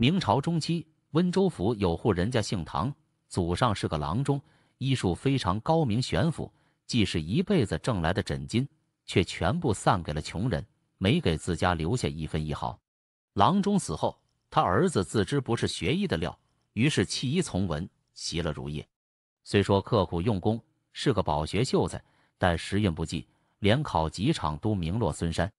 明朝中期，温州府有户人家姓唐，祖上是个郎中，医术非常高明。悬府既是一辈子挣来的诊金，却全部散给了穷人，没给自家留下一分一毫。郎中死后，他儿子自知不是学医的料，于是弃医从文，习了儒业。虽说刻苦用功，是个饱学秀才，但时运不济，连考几场都名落孙山。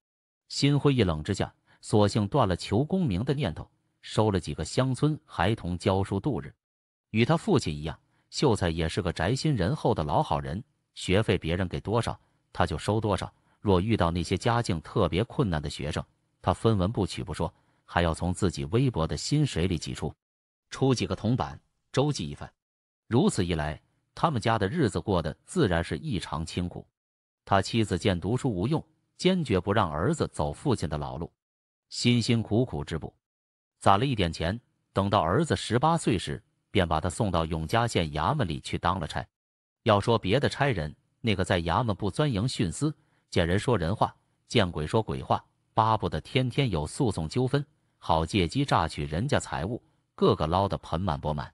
心灰意冷之下，索性断了求功名的念头。收了几个乡村孩童教书度日，与他父亲一样，秀才也是个宅心仁厚的老好人。学费别人给多少，他就收多少。若遇到那些家境特别困难的学生，他分文不取不说，还要从自己微薄的薪水里挤出，出几个铜板周济一番。如此一来，他们家的日子过得自然是异常清苦。他妻子见读书无用，坚决不让儿子走父亲的老路，辛辛苦苦织布。攒了一点钱，等到儿子十八岁时，便把他送到永嘉县衙门里去当了差。要说别的差人，那个在衙门不钻营徇私，见人说人话，见鬼说鬼话，巴不得天天有诉讼纠纷，好借机榨取人家财物，个个捞得盆满钵满。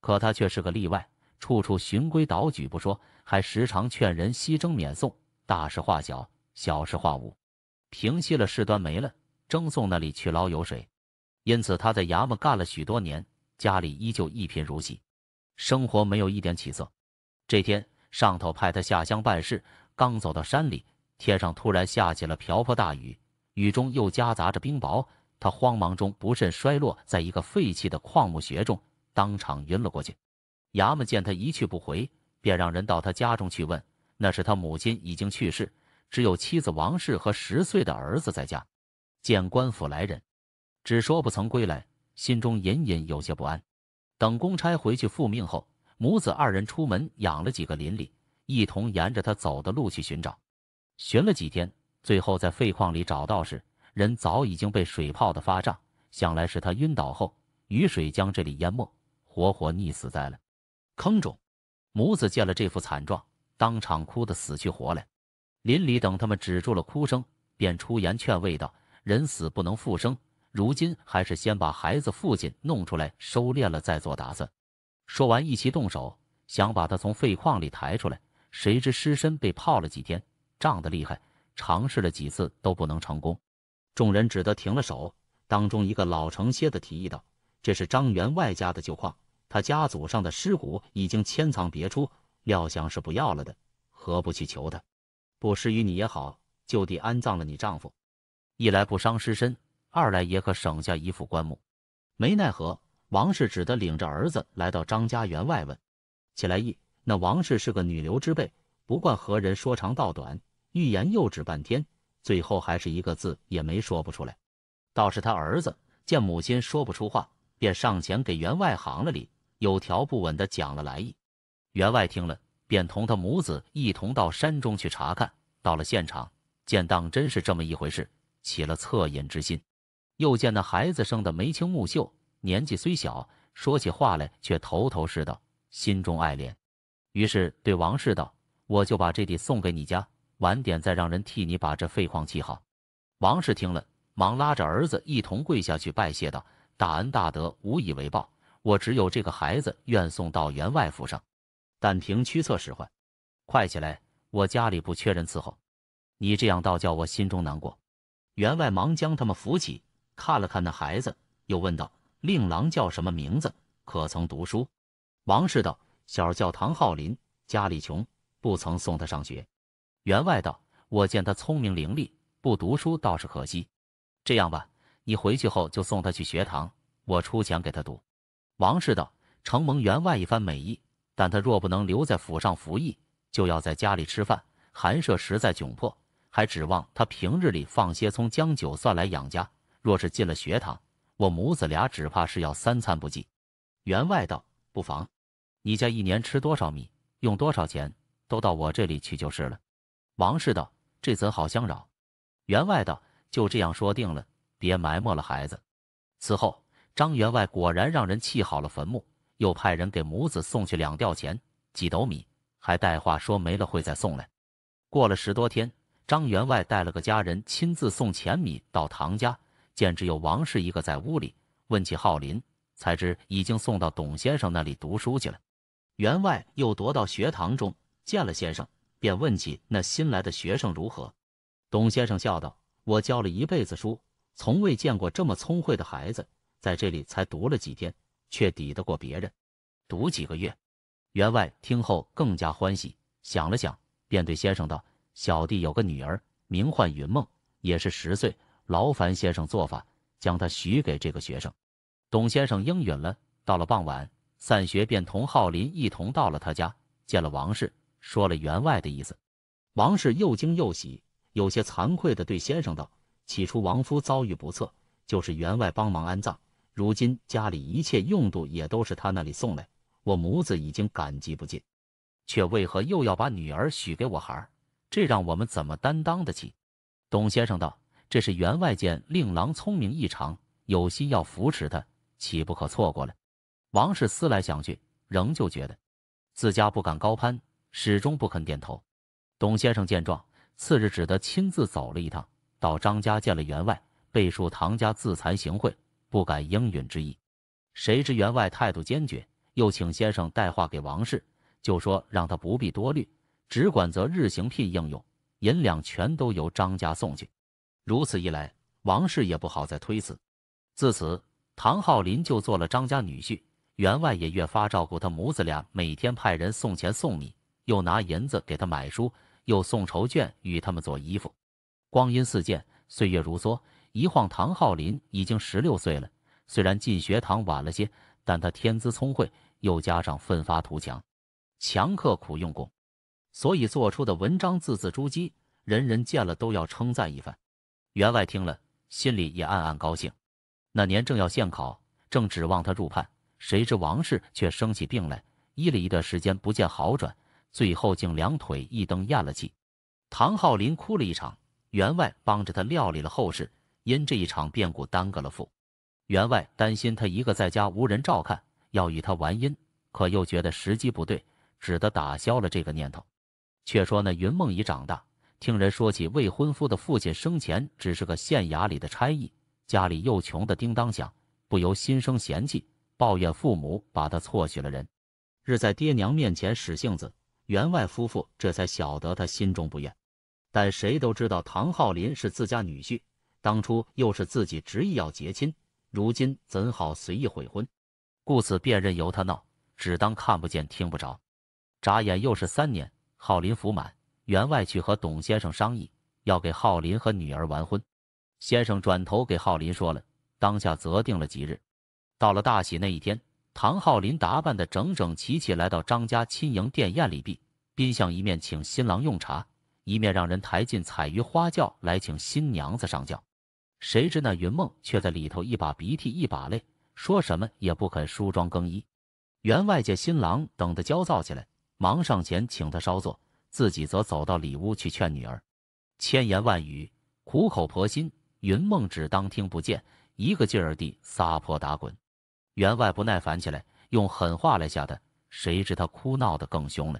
可他却是个例外，处处循规蹈矩不说，还时常劝人息征免送，大事化小，小事化无，平息了事端没了，争送那里去捞油水？因此，他在衙门干了许多年，家里依旧一贫如洗，生活没有一点起色。这天上头派他下乡办事，刚走到山里，天上突然下起了瓢泼大雨，雨中又夹杂着冰雹。他慌忙中不慎摔落在一个废弃的矿墓穴中，当场晕了过去。衙门见他一去不回，便让人到他家中去问，那是他母亲已经去世，只有妻子王氏和十岁的儿子在家。见官府来人。只说不曾归来，心中隐隐有些不安。等公差回去复命后，母子二人出门，养了几个邻里，一同沿着他走的路去寻找。寻了几天，最后在废矿里找到时，人早已经被水泡的发胀。想来是他晕倒后，雨水将这里淹没，活活溺死在了坑中。母子见了这副惨状，当场哭得死去活来。邻里等他们止住了哭声，便出言劝慰道：“人死不能复生。”如今还是先把孩子父亲弄出来收敛了再做打算。说完，一齐动手，想把他从废矿里抬出来。谁知尸身被泡了几天，胀得厉害，尝试了几次都不能成功。众人只得停了手。当中一个老成些的提议道：“这是张员外家的旧矿，他家祖上的尸骨已经千藏别出，料想是不要了的，何不去求他？不施于你也好，就地安葬了你丈夫，一来不伤尸身。”二来也可省下一副棺木，没奈何，王氏只得领着儿子来到张家园外问起来意。那王氏是个女流之辈，不惯和人说长道短，欲言又止半天，最后还是一个字也没说不出来。倒是他儿子见母亲说不出话，便上前给员外行了礼，有条不紊地讲了来意。员外听了，便同他母子一同到山中去查看。到了现场，见当真是这么一回事，起了恻隐之心。又见那孩子生得眉清目秀，年纪虽小，说起话来却头头是道，心中爱怜，于是对王氏道：“我就把这地送给你家，晚点再让人替你把这废矿砌好。”王氏听了，忙拉着儿子一同跪下去拜谢道：“大恩大德无以为报，我只有这个孩子愿送到员外府上，但凭驱策使唤。快起来，我家里不缺人伺候，你这样倒叫我心中难过。”员外忙将他们扶起。看了看那孩子，又问道：“令郎叫什么名字？可曾读书？”王氏道：“小叫唐浩林，家里穷，不曾送他上学。”员外道：“我见他聪明伶俐，不读书倒是可惜。这样吧，你回去后就送他去学堂，我出钱给他读。”王氏道：“承蒙员外一番美意，但他若不能留在府上服役，就要在家里吃饭，寒舍实在窘迫，还指望他平日里放些葱姜酒蒜来养家。”若是进了学堂，我母子俩只怕是要三餐不济。”员外道：“不妨，你家一年吃多少米，用多少钱，都到我这里去就是了。”王氏道：“这怎好相扰？”员外道：“就这样说定了，别埋没了孩子。”此后，张员外果然让人砌好了坟墓，又派人给母子送去两吊钱、几斗米，还带话说没了会再送来。过了十多天，张员外带了个家人亲自送钱米到唐家。见只有王氏一个在屋里，问起浩林，才知已经送到董先生那里读书去了。员外又踱到学堂中，见了先生，便问起那新来的学生如何。董先生笑道：“我教了一辈子书，从未见过这么聪慧的孩子，在这里才读了几天，却抵得过别人。读几个月？”员外听后更加欢喜，想了想，便对先生道：“小弟有个女儿，名唤云梦，也是十岁。”劳烦先生做法，将他许给这个学生。董先生应允了。到了傍晚散学，便同浩林一同到了他家，见了王氏，说了员外的意思。王氏又惊又喜，有些惭愧地对先生道：“起初王夫遭遇不测，就是员外帮忙安葬，如今家里一切用度也都是他那里送来，我母子已经感激不尽。却为何又要把女儿许给我孩？这让我们怎么担当得起？”董先生道。这是员外见令郎聪明异常，有心要扶持他，岂不可错过了？王氏思来想去，仍旧觉得自家不敢高攀，始终不肯点头。董先生见状，次日只得亲自走了一趟，到张家见了员外，备述唐家自惭形秽，不敢应允之意。谁知员外态度坚决，又请先生带话给王氏，就说让他不必多虑，只管择日行聘，应用银两全都由张家送去。如此一来，王氏也不好再推辞。自此，唐浩林就做了张家女婿，员外也越发照顾他母子俩，每天派人送钱送米，又拿银子给他买书，又送绸绢与他们做衣服。光阴似箭，岁月如梭，一晃唐浩林已经十六岁了。虽然进学堂晚了些，但他天资聪慧，又加上奋发图强、强刻苦用功，所以做出的文章字字珠玑，人人见了都要称赞一番。员外听了，心里也暗暗高兴。那年正要献考，正指望他入判，谁知王氏却生起病来，医了一段时间不见好转，最后竟两腿一蹬咽了气。唐浩林哭了一场，员外帮着他料理了后事，因这一场变故耽搁了父。员外担心他一个在家无人照看，要与他完阴，可又觉得时机不对，只得打消了这个念头。却说那云梦已长大。听人说起未婚夫的父亲生前只是个县衙里的差役，家里又穷得叮当响，不由心生嫌弃，抱怨父母把他错许了人，日在爹娘面前使性子。员外夫妇这才晓得他心中不愿，但谁都知道唐浩林是自家女婿，当初又是自己执意要结亲，如今怎好随意悔婚？故此便任由他闹，只当看不见听不着。眨眼又是三年，浩林服满。员外去和董先生商议，要给浩林和女儿完婚。先生转头给浩林说了，当下择定了吉日。到了大喜那一天，唐浩林打扮得整整齐齐，来到张家亲迎殿宴礼毕。宾相一面请新郎用茶，一面让人抬进彩鱼花轿来请新娘子上轿。谁知那云梦却在里头一把鼻涕一把泪，说什么也不肯梳妆更衣。员外见新郎等得焦躁起来，忙上前请他稍坐。自己则走到里屋去劝女儿，千言万语，苦口婆心。云梦只当听不见，一个劲儿地撒泼打滚。员外不耐烦起来，用狠话来吓他，谁知他哭闹得更凶了。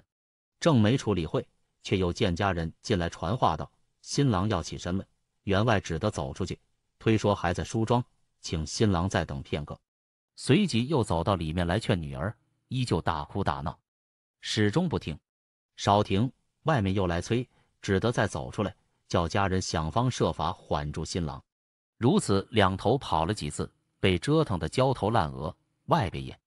正没处理会，却又见家人进来传话道：“新郎要起身了。”员外只得走出去，推说还在梳妆，请新郎再等片刻。随即又走到里面来劝女儿，依旧大哭大闹，始终不听。少廷。外面又来催，只得再走出来，叫家人想方设法缓住新郎。如此两头跑了几次，被折腾得焦头烂额。外边也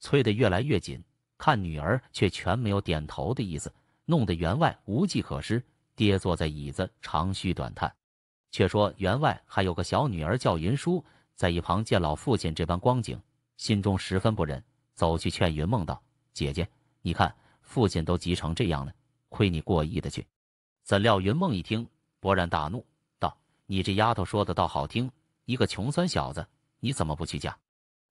催得越来越紧，看女儿却全没有点头的意思，弄得员外无计可施，跌坐在椅子，长吁短叹。却说员外还有个小女儿叫云舒，在一旁见老父亲这般光景，心中十分不忍，走去劝云梦道：“姐姐，你看父亲都急成这样了。”亏你过意的去，怎料云梦一听，勃然大怒，道：“你这丫头说的倒好听，一个穷酸小子，你怎么不去嫁？”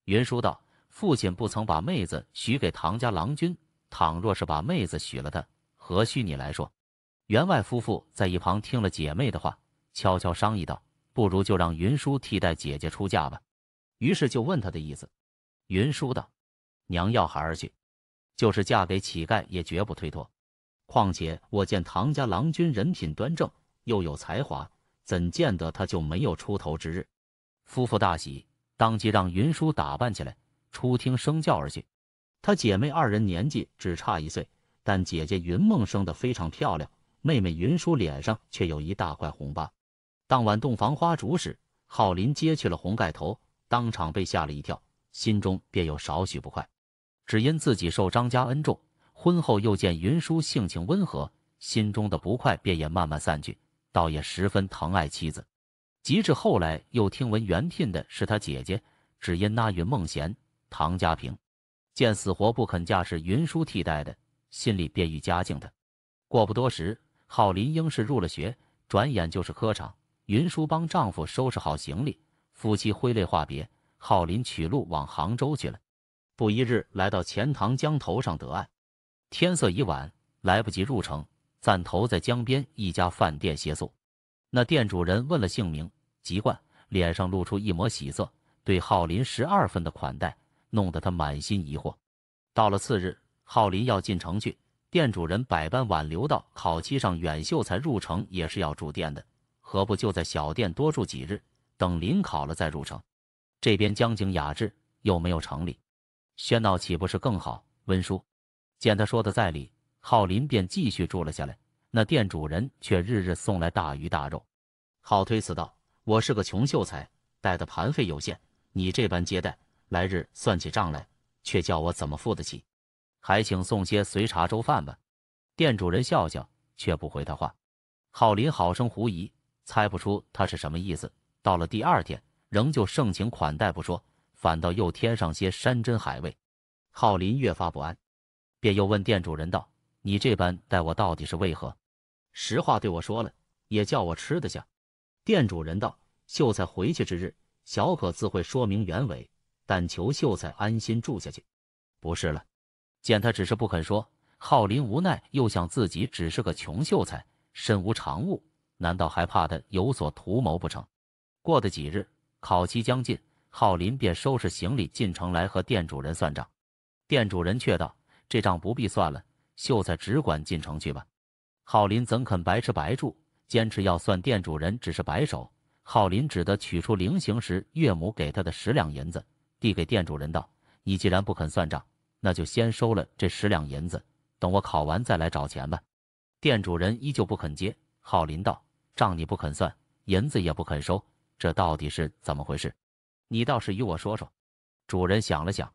云舒道：“父亲不曾把妹子许给唐家郎君，倘若是把妹子许了他，何须你来说？”员外夫妇在一旁听了姐妹的话，悄悄商议道：“不如就让云舒替代姐姐出嫁吧。”于是就问他的意思。云舒道：“娘要孩儿去，就是嫁给乞丐，也绝不推脱。”况且我见唐家郎军人品端正，又有才华，怎见得他就没有出头之日？夫妇大喜，当即让云舒打扮起来，出厅声教而去。她姐妹二人年纪只差一岁，但姐姐云梦生得非常漂亮，妹妹云舒脸上却有一大块红疤。当晚洞房花烛时，浩林揭去了红盖头，当场被吓了一跳，心中便有少许不快，只因自己受张家恩重。婚后又见云舒性情温和，心中的不快便也慢慢散去，倒也十分疼爱妻子。及至后来又听闻原聘的是他姐姐，只因那云梦贤、唐家平见死活不肯嫁，是云舒替代的，心里便愈加敬她。过不多时，浩林应是入了学，转眼就是科场。云舒帮丈夫收拾好行李，夫妻挥泪话别。浩林取路往杭州去了。不一日，来到钱塘江头上得岸。天色已晚，来不及入城，暂投在江边一家饭店歇宿。那店主人问了姓名、籍贯，脸上露出一抹喜色，对浩林十二分的款待，弄得他满心疑惑。到了次日，浩林要进城去，店主人百般挽留，道：“考期上远秀才入城也是要住店的，何不就在小店多住几日，等临考了再入城？这边江景雅致，又没有城里喧闹，岂不是更好？”温叔。见他说的在理，浩林便继续住了下来。那店主人却日日送来大鱼大肉。浩推辞道：“我是个穷秀才，带的盘费有限，你这般接待，来日算起账来，却叫我怎么付得起？还请送些随茶粥饭吧。”店主人笑笑，却不回他话。浩林好生狐疑，猜不出他是什么意思。到了第二天，仍旧盛情款待不说，反倒又添上些山珍海味。浩林越发不安。便又问店主人道：“你这般待我，到底是为何？”实话对我说了，也叫我吃得下。店主人道：“秀才回去之日，小可自会说明原委，但求秀才安心住下去。”不是了，见他只是不肯说，浩林无奈，又想自己只是个穷秀才，身无长物，难道还怕他有所图谋不成？过了几日，考期将近，浩林便收拾行李进城来和店主人算账。店主人却道。这账不必算了，秀才只管进城去吧。浩林怎肯白吃白住，坚持要算店主人，只是摆手。浩林只得取出临行时岳母给他的十两银子，递给店主人道：“你既然不肯算账，那就先收了这十两银子，等我考完再来找钱吧。”店主人依旧不肯接。浩林道：“账你不肯算，银子也不肯收，这到底是怎么回事？你倒是与我说说。”主人想了想，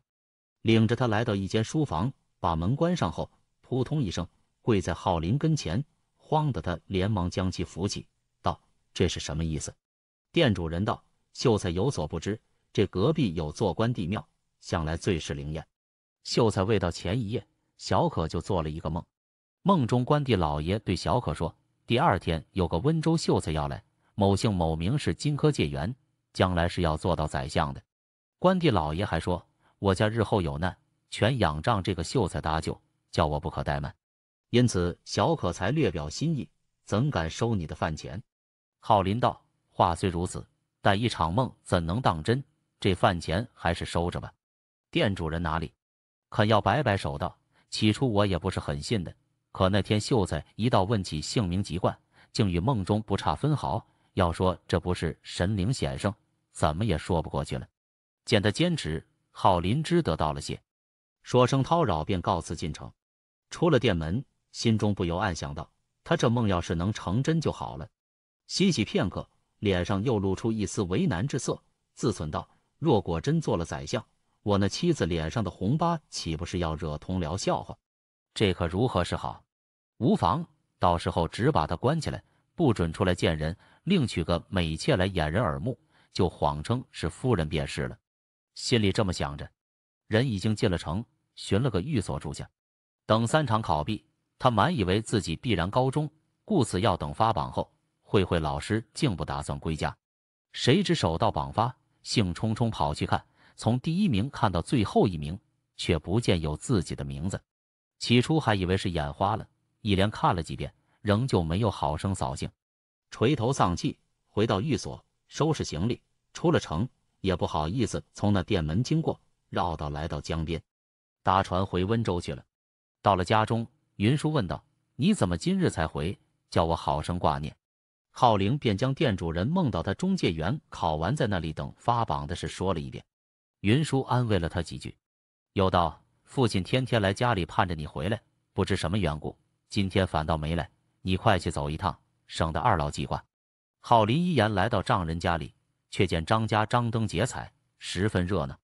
领着他来到一间书房。把门关上后，扑通一声跪在浩林跟前，慌得他连忙将其扶起，道：“这是什么意思？”店主人道：“秀才有所不知，这隔壁有座关帝庙，向来最是灵验。秀才未到前一夜，小可就做了一个梦，梦中关帝老爷对小可说，第二天有个温州秀才要来，某姓某名是金科界员，将来是要做到宰相的。关帝老爷还说，我家日后有难。”全仰仗这个秀才搭救，叫我不可怠慢，因此小可才略表心意，怎敢收你的饭钱？浩林道：“话虽如此，但一场梦怎能当真？这饭钱还是收着吧。”店主人哪里肯要，摆摆手道：“起初我也不是很信的，可那天秀才一到，问起姓名籍贯，竟与梦中不差分毫。要说这不是神灵显圣，怎么也说不过去了。”见他坚持，浩林只得道了谢。说声叨扰，便告辞进城。出了店门，心中不由暗想道：“他这梦要是能成真就好了。”欣喜片刻，脸上又露出一丝为难之色，自忖道：“若果真做了宰相，我那妻子脸上的红疤岂不是要惹同僚笑话？这可如何是好？”无妨，到时候只把他关起来，不准出来见人，另娶个美妾来掩人耳目，就谎称是夫人便是了。心里这么想着，人已经进了城。寻了个寓所住下，等三场考毕，他满以为自己必然高中，故此要等发榜后会会老师，竟不打算归家。谁知手到榜发，兴冲冲跑去看，从第一名看到最后一名，却不见有自己的名字。起初还以为是眼花了，一连看了几遍，仍旧没有，好生扫兴，垂头丧气，回到寓所收拾行李，出了城，也不好意思从那店门经过，绕道来到江边。搭船回温州去了。到了家中，云叔问道：“你怎么今日才回？叫我好生挂念。”浩林便将店主人梦到他中介员考完在那里等发榜的事说了一遍。云叔安慰了他几句，又道：“父亲天天来家里盼着你回来，不知什么缘故，今天反倒没来。你快去走一趟，省得二老记挂。”浩林依言来到丈人家里，却见张家张灯结彩，十分热闹。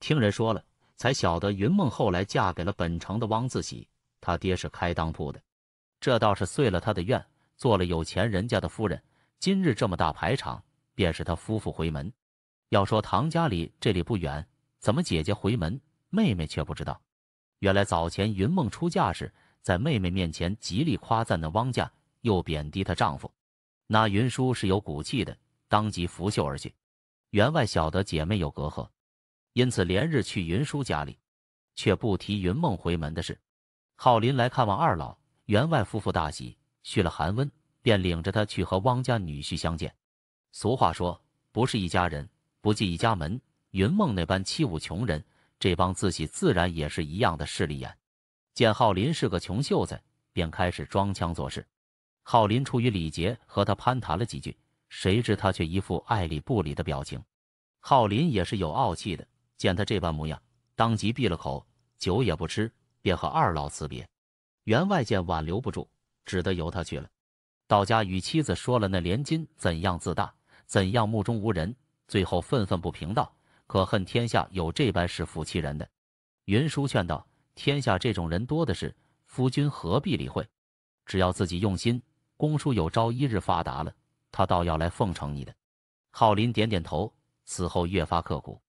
听人说了。才晓得云梦后来嫁给了本城的汪自喜，他爹是开当铺的，这倒是遂了他的愿，做了有钱人家的夫人。今日这么大排场，便是他夫妇回门。要说唐家离这里不远，怎么姐姐回门，妹妹却不知道？原来早前云梦出嫁时，在妹妹面前极力夸赞那汪家，又贬低她丈夫。那云叔是有骨气的，当即拂袖而去。员外晓得姐妹有隔阂。因此，连日去云叔家里，却不提云梦回门的事。浩林来看望二老，员外夫妇大喜，续了寒温，便领着他去和汪家女婿相见。俗话说：“不是一家人，不进一家门。”云梦那般欺侮穷人，这帮自己自然也是一样的势利眼。见浩林是个穷秀才，便开始装腔作势。浩林出于礼节，和他攀谈了几句，谁知他却一副爱理不理的表情。浩林也是有傲气的。见他这般模样，当即闭了口，酒也不吃，便和二老辞别。员外见挽留不住，只得由他去了。到家与妻子说了那连襟怎样自大，怎样目中无人，最后愤愤不平道：“可恨天下有这般是父欺人的。”云舒劝道：“天下这种人多的是，夫君何必理会？只要自己用心，公叔有朝一日发达了，他倒要来奉承你的。”浩林点点头，此后越发刻苦。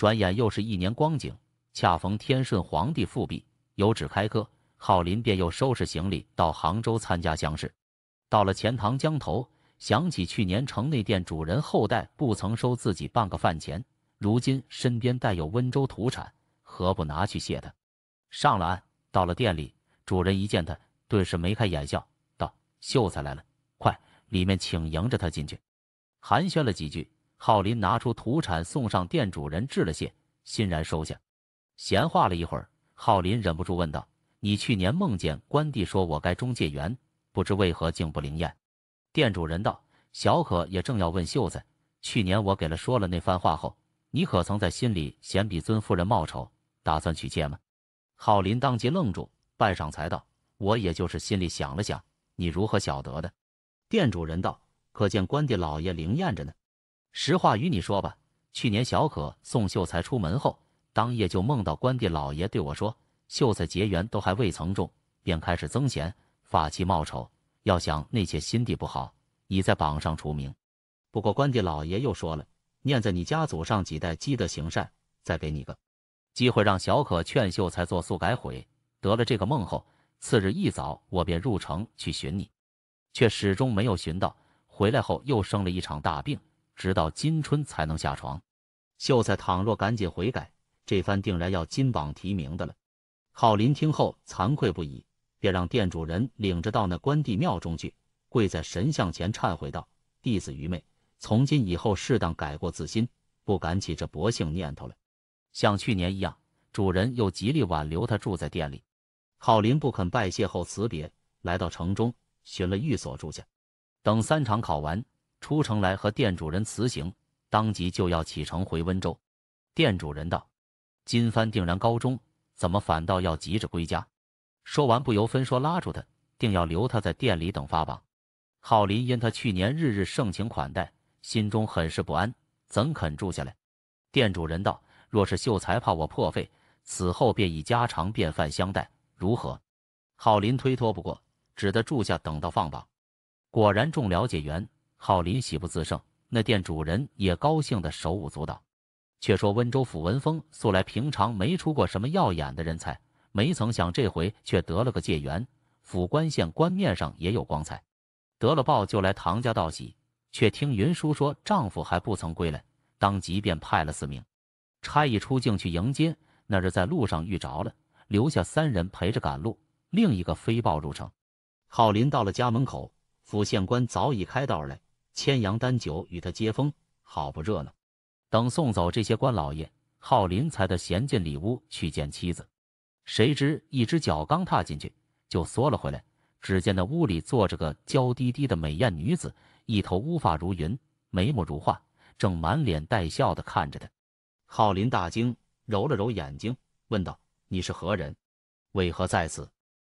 转眼又是一年光景，恰逢天顺皇帝复辟，有旨开科，浩林便又收拾行李到杭州参加乡试。到了钱塘江头，想起去年城内店主人后代不曾收自己半个饭钱，如今身边带有温州土产，何不拿去谢他？上了岸，到了店里，主人一见他，顿时眉开眼笑，道：“秀才来了，快，里面请，迎着他进去。”寒暄了几句。浩林拿出土产，送上店主人致了谢，欣然收下。闲话了一会儿，浩林忍不住问道：“你去年梦见关帝说我该中介员，不知为何竟不灵验？”店主人道：“小可也正要问秀才，去年我给了说了那番话后，你可曾在心里嫌比尊夫人貌丑，打算娶妾吗？”浩林当即愣住，半晌才道：“我也就是心里想了想，你如何晓得的？”店主人道：“可见关帝老爷灵验着呢。”实话与你说吧，去年小可送秀才出门后，当夜就梦到关帝老爷对我说：“秀才结缘都还未曾中，便开始增贤，发气、冒丑。要想那些心地不好，已在榜上除名。”不过关帝老爷又说了：“念在你家祖上几代积德行善，再给你个机会，让小可劝秀才作速改悔。”得了这个梦后，次日一早我便入城去寻你，却始终没有寻到。回来后又生了一场大病。直到今春才能下床。秀才倘若赶紧悔改，这番定然要金榜题名的了。浩林听后惭愧不已，便让店主人领着到那关帝庙中去，跪在神像前忏悔道：“弟子愚昧，从今以后适当改过自新，不敢起这薄幸念头了。”像去年一样，主人又极力挽留他住在店里。浩林不肯拜谢后辞别，来到城中寻了寓所住下，等三场考完。出城来和店主人辞行，当即就要启程回温州。店主人道：“金帆定然高中，怎么反倒要急着归家？”说完不由分说拉住他，定要留他在店里等发榜。浩林因他去年日日盛情款待，心中很是不安，怎肯住下来？店主人道：“若是秀才怕我破费，此后便以家常便饭相待，如何？”浩林推脱不过，只得住下等到放榜。果然众了解员浩林喜不自胜，那店主人也高兴的手舞足蹈。却说温州府文风素来平常，没出过什么耀眼的人才，没曾想这回却得了个解元，府官县官面上也有光彩。得了报就来唐家道喜，却听云叔说丈夫还不曾归来，当即便派了四名差役出境去迎接。那日在路上遇着了，留下三人陪着赶路，另一个飞报入城。浩林到了家门口，府县官早已开道而来。千羊担酒与他接风，好不热闹。等送走这些官老爷，浩林才得闲进里屋去见妻子。谁知一只脚刚踏进去，就缩了回来。只见那屋里坐着个娇滴滴的美艳女子，一头乌发如云，眉目如画，正满脸带笑的看着他。浩林大惊，揉了揉眼睛，问道：“你是何人？为何在此？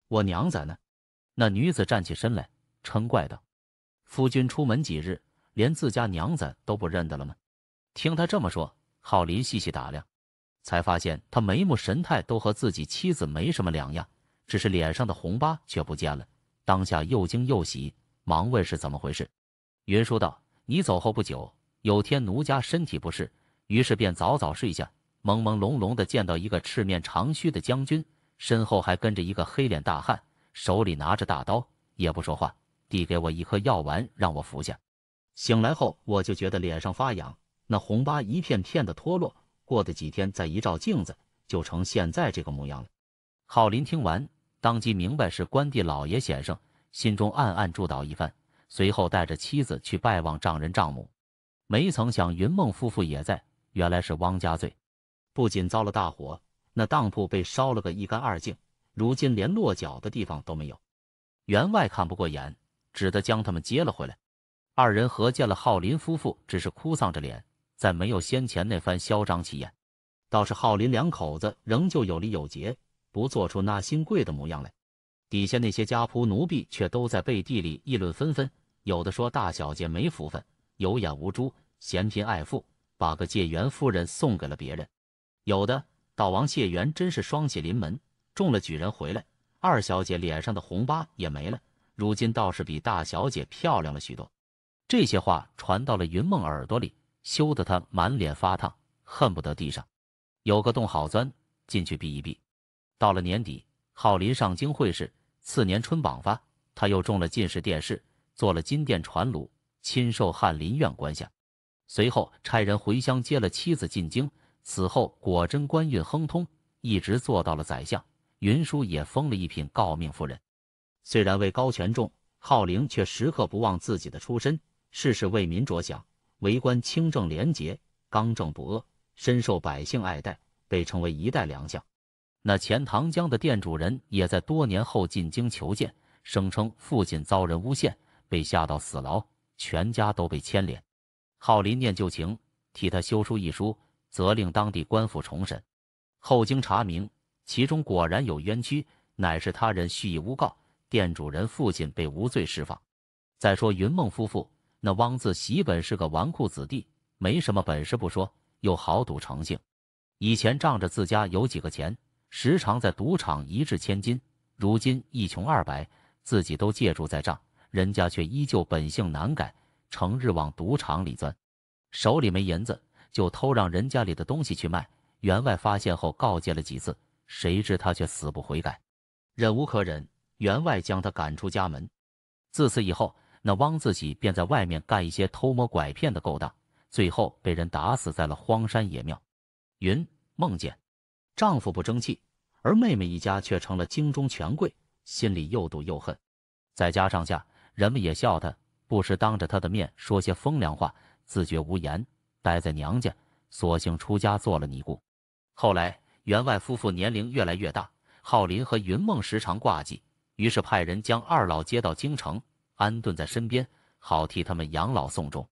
我娘在呢？”那女子站起身来，嗔怪道。夫君出门几日，连自家娘子都不认得了吗？听他这么说，浩林细细打量，才发现他眉目神态都和自己妻子没什么两样，只是脸上的红疤却不见了。当下又惊又喜，忙问是怎么回事。云叔道：“你走后不久，有天奴家身体不适，于是便早早睡下，朦朦胧胧的见到一个赤面长须的将军，身后还跟着一个黑脸大汉，手里拿着大刀，也不说话。”递给我一颗药丸，让我服下。醒来后，我就觉得脸上发痒，那红疤一片片的脱落。过了几天，再一照镜子，就成现在这个模样了。浩林听完，当即明白是关帝老爷显圣，心中暗暗祝祷一番。随后带着妻子去拜望丈人丈母，没曾想云梦夫妇也在。原来是汪家罪，不仅遭了大火，那当铺被烧了个一干二净，如今连落脚的地方都没有。员外看不过眼。只得将他们接了回来。二人合见了浩林夫妇，只是哭丧着脸，再没有先前那番嚣张气焰。倒是浩林两口子仍旧有礼有节，不做出那新贵的模样来。底下那些家仆奴婢却都在背地里议论纷纷，有的说大小姐没福分，有眼无珠，嫌贫爱富，把个谢元夫人送给了别人；有的道王谢元真是双喜临门，中了举人回来，二小姐脸上的红疤也没了。如今倒是比大小姐漂亮了许多。这些话传到了云梦耳朵里，羞得他满脸发烫，恨不得地上有个洞好钻进去避一避。到了年底，浩林上京会试，次年春榜发，他又中了进士殿试，做了金殿传胪，亲受翰林院官下。随后差人回乡接了妻子进京，此后果真官运亨通，一直做到了宰相。云舒也封了一品诰命夫人。虽然位高权重，浩林却时刻不忘自己的出身，事事为民着想，为官清正廉洁、刚正不阿，深受百姓爱戴，被称为一代良相。那钱塘江的店主人也在多年后进京求见，声称父亲遭人诬陷，被下到死牢，全家都被牵连。浩林念旧情，替他修书一书，责令当地官府重审。后经查明，其中果然有冤屈，乃是他人蓄意诬告。店主人父亲被无罪释放。再说云梦夫妇，那汪自喜本是个纨绔子弟，没什么本事不说，又豪赌成性。以前仗着自家有几个钱，时常在赌场一掷千金。如今一穷二白，自己都借住在账，人家却依旧本性难改，成日往赌场里钻。手里没银子，就偷让人家里的东西去卖。员外发现后告诫了几次，谁知他却死不悔改，忍无可忍。员外将他赶出家门，自此以后，那汪自己便在外面干一些偷摸拐骗的勾当，最后被人打死在了荒山野庙。云梦见丈夫不争气，而妹妹一家却成了京中权贵，心里又妒又恨。再加上下人们也笑她，不时当着她的面说些风凉话，自觉无言，待在娘家，索性出家做了尼姑。后来，员外夫妇年龄越来越大，浩林和云梦时常挂记。于是派人将二老接到京城，安顿在身边，好替他们养老送终。